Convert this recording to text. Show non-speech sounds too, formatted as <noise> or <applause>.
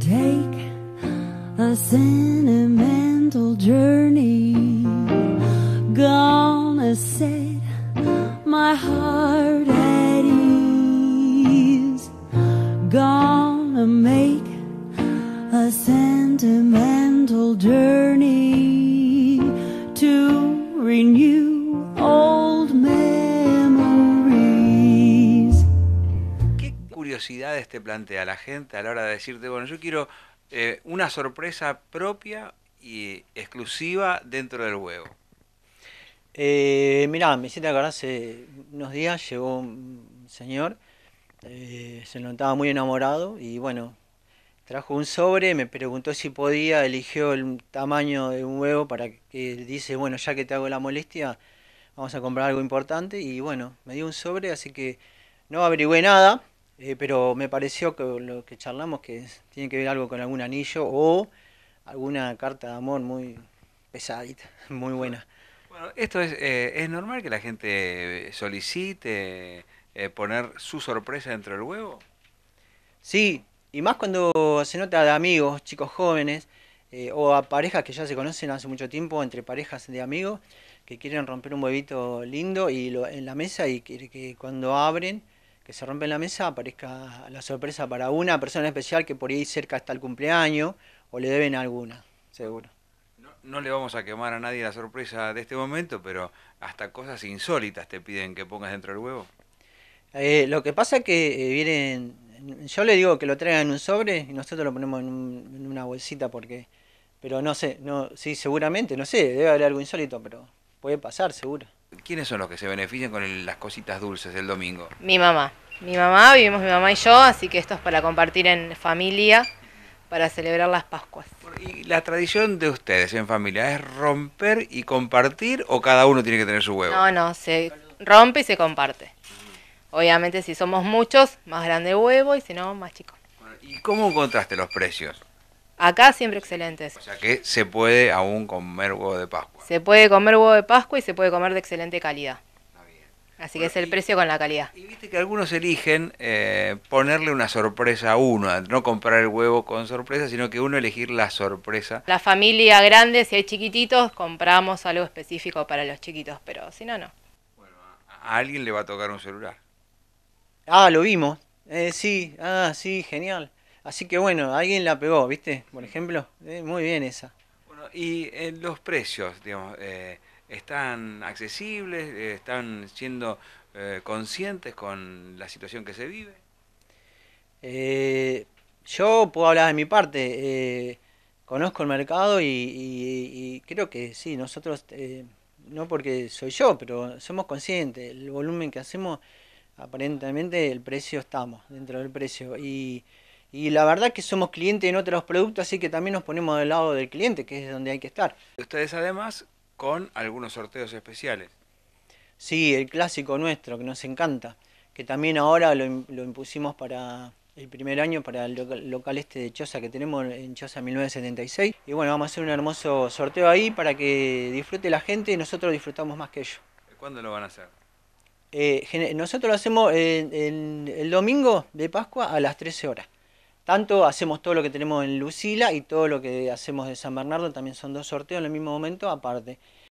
take a sentimental journey. Gonna set my heart at ease. Gonna make a sentimental journey to renew curiosidades te plantea la gente a la hora de decirte, bueno, yo quiero eh, una sorpresa propia y exclusiva dentro del huevo? Eh, mirá, me siento acá hace unos días llegó un señor, eh, se notaba muy enamorado y bueno, trajo un sobre, me preguntó si podía, eligió el tamaño de un huevo para que dice, bueno, ya que te hago la molestia, vamos a comprar algo importante y bueno, me dio un sobre, así que no averigüé nada, eh, pero me pareció que lo que charlamos que tiene que ver algo con algún anillo o alguna carta de amor muy pesadita, <laughs> muy buena. Bueno, esto es, eh, es normal que la gente solicite eh, poner su sorpresa dentro del huevo. Sí, y más cuando se nota de amigos, chicos jóvenes, o a parejas que ya se conocen hace mucho tiempo, entre parejas de amigos, que quieren romper un huevito lindo y lo, en la mesa y que cuando abren que se rompe la mesa aparezca la sorpresa para una persona especial que por ahí cerca está el cumpleaños o le deben alguna, seguro. No, le vamos a quemar a nadie la sorpresa de este momento, pero hasta cosas insólitas te piden que pongas dentro del huevo. Eh, lo que pasa es que eh, vienen, yo le digo que lo traigan en un sobre y nosotros lo ponemos en, en una bolsita porque, pero no sé, no, sí, seguramente, no sé, debe haber algo insólito, pero puede pasar, seguro. ¿quiénes son los que se benefician con las cositas dulces del domingo? Mi mamá. Mi mamá, vivimos mi mamá y yo, así que esto es para compartir en familia, para celebrar las Pascuas. ¿Y la tradición de ustedes en familia es romper y compartir o cada uno tiene que tener su huevo? No, no, se rompe y se comparte. Obviamente si somos muchos, más grande huevo y si no, más chico. ¿Y cómo encontraste los precios? Acá siempre excelentes. O sea que se puede aún comer huevo de Pascua. Se puede comer huevo de Pascua y se puede comer de excelente calidad. Así que es el precio con la calidad. Y viste que algunos eligen eh, ponerle una sorpresa a uno, no comprar el huevo con sorpresa, sino que uno elegir la sorpresa. La familia grande, si hay chiquititos, compramos algo específico para los chiquitos, pero si no, no. Bueno, a alguien le va a tocar un celular. Ah, lo vimos. Eh, sí, ah, sí, genial. Así que bueno, alguien la pegó, ¿viste? Por ejemplo, eh, muy bien esa. Bueno, y eh, los precios, digamos, eh, ¿están accesibles? ¿Están siendo conscientes con la situación que se vive? yo puedo hablar de mi parte. conozco el mercado y, y, creo que sí, nosotros, no porque soy yo, pero somos conscientes. El volumen que hacemos, aparentemente el precio estamos dentro del precio. Y y la verdad que somos clientes en otros productos, así que también nos ponemos del lado del cliente, que es donde hay que estar. Ustedes además con algunos sorteos especiales. Sí, el clásico nuestro, que nos encanta, que también ahora lo, impusimos para el primer año para el local, este de Choza que tenemos en Choza 1976. Y bueno, vamos a hacer un hermoso sorteo ahí para que disfrute la gente y nosotros disfrutamos más que ellos. ¿Cuándo lo van a hacer? Eh, nosotros lo hacemos el, el domingo de Pascua a las 13 horas tanto hacemos todo lo que tenemos en Lucila y todo lo que hacemos de San Bernardo, también son dos sorteos en el mismo momento aparte.